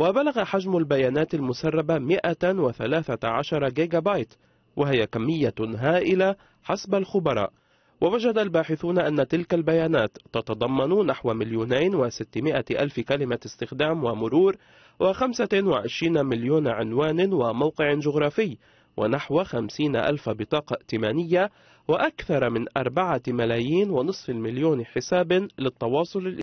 وبلغ حجم البيانات المسربة 113 جيجا بايت وهي كمية هائلة حسب الخبراء ووجد الباحثون أن تلك البيانات تتضمن نحو مليونين وستمائة ألف كلمة استخدام ومرور وخمسة وعشرين مليون عنوان وموقع جغرافي ونحو خمسين ألف بطاقة ائتمانية وأكثر من أربعة ملايين ونصف المليون حساب للتواصل